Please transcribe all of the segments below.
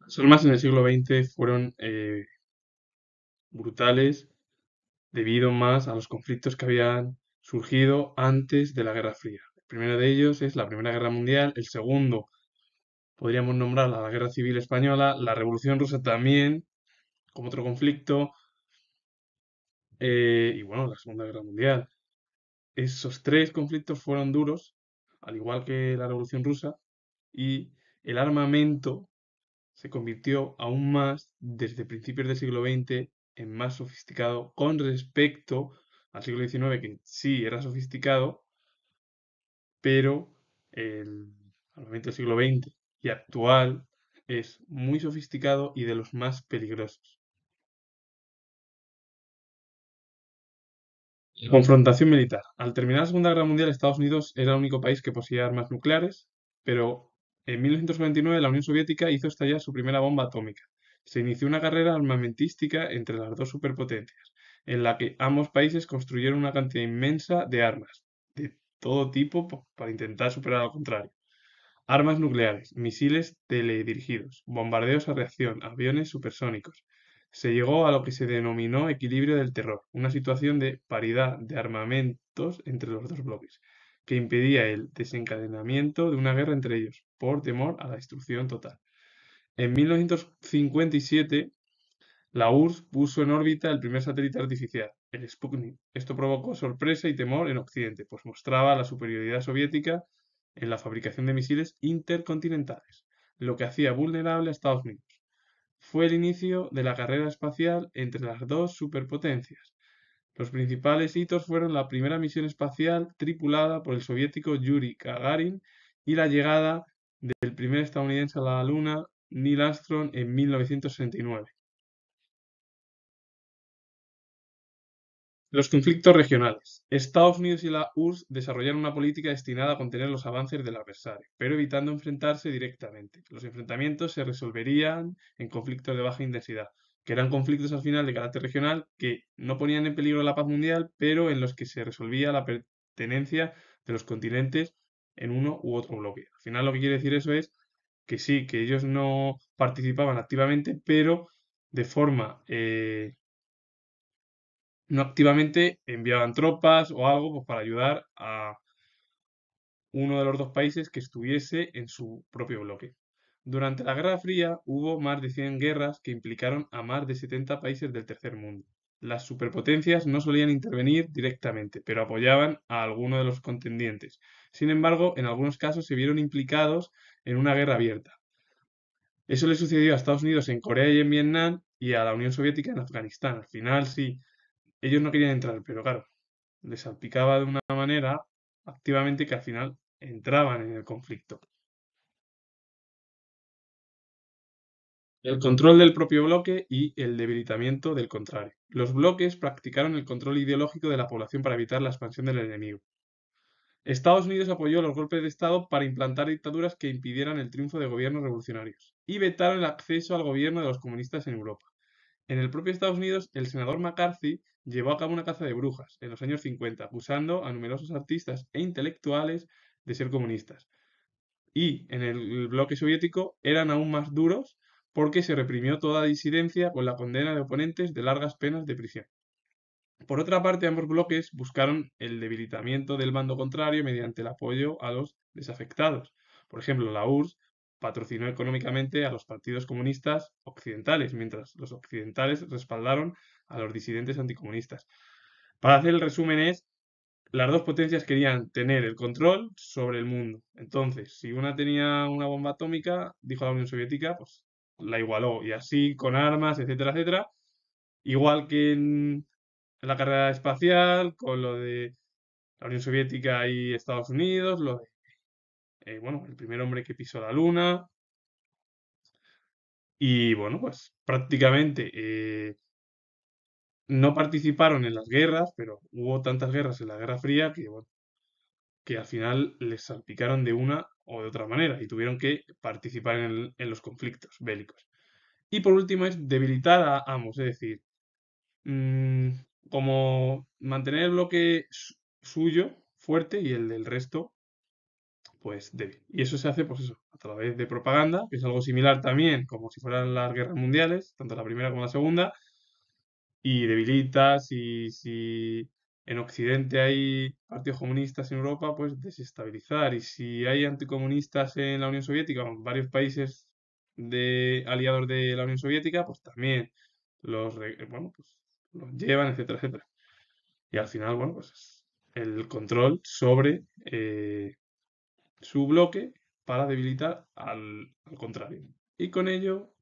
Las armas en el siglo XX fueron eh, brutales debido más a los conflictos que habían surgido antes de la Guerra Fría. El primero de ellos es la Primera Guerra Mundial, el segundo podríamos nombrar la Guerra Civil Española, la Revolución Rusa también, como otro conflicto, eh, y bueno, la Segunda Guerra Mundial. Esos tres conflictos fueron duros, al igual que la Revolución Rusa, y el armamento se convirtió aún más desde principios del siglo XX en más sofisticado con respecto al siglo XIX, que sí era sofisticado, pero el momento del siglo XX y actual es muy sofisticado y de los más peligrosos. Confrontación militar. Al terminar la Segunda Guerra Mundial, Estados Unidos era el único país que poseía armas nucleares, pero en 1949 la Unión Soviética hizo estallar su primera bomba atómica. Se inició una carrera armamentística entre las dos superpotencias, en la que ambos países construyeron una cantidad inmensa de armas, de todo tipo, para intentar superar al contrario. Armas nucleares, misiles teledirigidos, bombardeos a reacción, aviones supersónicos, se llegó a lo que se denominó equilibrio del terror, una situación de paridad de armamentos entre los dos bloques, que impedía el desencadenamiento de una guerra entre ellos por temor a la destrucción total. En 1957, la URSS puso en órbita el primer satélite artificial, el Sputnik. Esto provocó sorpresa y temor en Occidente, pues mostraba la superioridad soviética en la fabricación de misiles intercontinentales, lo que hacía vulnerable a Estados Unidos. Fue el inicio de la carrera espacial entre las dos superpotencias. Los principales hitos fueron la primera misión espacial tripulada por el soviético Yuri Gagarin y la llegada del primer estadounidense a la Luna, Neil Armstrong, en 1969. Los conflictos regionales. Estados Unidos y la URSS desarrollaron una política destinada a contener los avances del adversario, pero evitando enfrentarse directamente. Los enfrentamientos se resolverían en conflictos de baja intensidad, que eran conflictos al final de carácter regional que no ponían en peligro la paz mundial, pero en los que se resolvía la pertenencia de los continentes en uno u otro bloque. Al final lo que quiere decir eso es que sí, que ellos no participaban activamente, pero de forma eh, no activamente enviaban tropas o algo pues, para ayudar a uno de los dos países que estuviese en su propio bloque. Durante la Guerra Fría hubo más de 100 guerras que implicaron a más de 70 países del tercer mundo. Las superpotencias no solían intervenir directamente, pero apoyaban a alguno de los contendientes, sin embargo, en algunos casos se vieron implicados en una guerra abierta. Eso le sucedió a Estados Unidos en Corea y en Vietnam y a la Unión Soviética en Afganistán. Al final sí, ellos no querían entrar, pero claro, les salpicaba de una manera activamente que al final entraban en el conflicto. El control del propio bloque y el debilitamiento del contrario. Los bloques practicaron el control ideológico de la población para evitar la expansión del enemigo. Estados Unidos apoyó los golpes de Estado para implantar dictaduras que impidieran el triunfo de gobiernos revolucionarios y vetaron el acceso al gobierno de los comunistas en Europa. En el propio Estados Unidos, el senador McCarthy llevó a cabo una caza de brujas en los años 50, acusando a numerosos artistas e intelectuales de ser comunistas. Y en el bloque soviético eran aún más duros porque se reprimió toda disidencia con la condena de oponentes de largas penas de prisión. Por otra parte, ambos bloques buscaron el debilitamiento del bando contrario mediante el apoyo a los desafectados. Por ejemplo, la URSS patrocinó económicamente a los partidos comunistas occidentales, mientras los occidentales respaldaron a los disidentes anticomunistas. Para hacer el resumen es, las dos potencias querían tener el control sobre el mundo. Entonces, si una tenía una bomba atómica, dijo la Unión Soviética, pues la igualó y así con armas, etcétera, etcétera. Igual que en la carrera espacial, con lo de la Unión Soviética y Estados Unidos, lo de, eh, bueno, el primer hombre que pisó la Luna. Y bueno, pues prácticamente eh, no participaron en las guerras, pero hubo tantas guerras en la Guerra Fría que, bueno, que al final les salpicaron de una o de otra manera y tuvieron que participar en, los conflictos bélicos. Y por último es debilitar a ambos, es decir, mm, como mantener el bloque suyo fuerte y el del resto pues débil. Y eso se hace, pues eso, a través de propaganda, que es algo similar también, como si fueran las guerras mundiales, tanto la primera como la segunda, y debilitas, y si en Occidente hay partidos comunistas en Europa, pues desestabilizar, y si hay anticomunistas en la Unión Soviética, o en varios países de aliados de la Unión Soviética, pues también los, bueno, pues lo llevan, etcétera, etcétera. Y al final, bueno, pues el control sobre eh, su bloque para debilitar al, contrario. Y con ello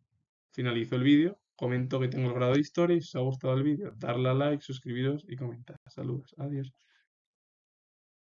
finalizo el vídeo. Comento que tengo el grado de historia si os ha gustado el vídeo, darle a like, suscribiros y comentar. Saludos, adiós.